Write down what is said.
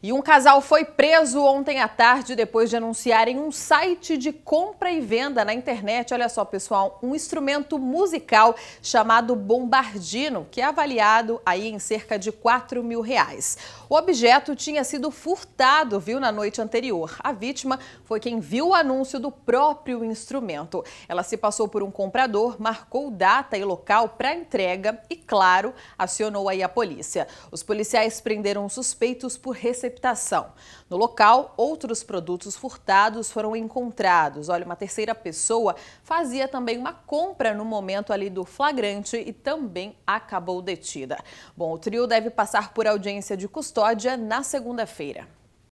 E um casal foi preso ontem à tarde depois de anunciarem um site de compra e venda na internet, olha só pessoal, um instrumento musical chamado bombardino, que é avaliado aí em cerca de 4 mil reais. O objeto tinha sido furtado, viu, na noite anterior. A vítima foi quem viu o anúncio do próprio instrumento. Ela se passou por um comprador, marcou data e local para entrega e, claro, acionou aí a polícia. Os policiais prenderam suspeitos por receber no local, outros produtos furtados foram encontrados. Olha, uma terceira pessoa fazia também uma compra no momento ali do flagrante e também acabou detida. Bom, o trio deve passar por audiência de custódia na segunda-feira.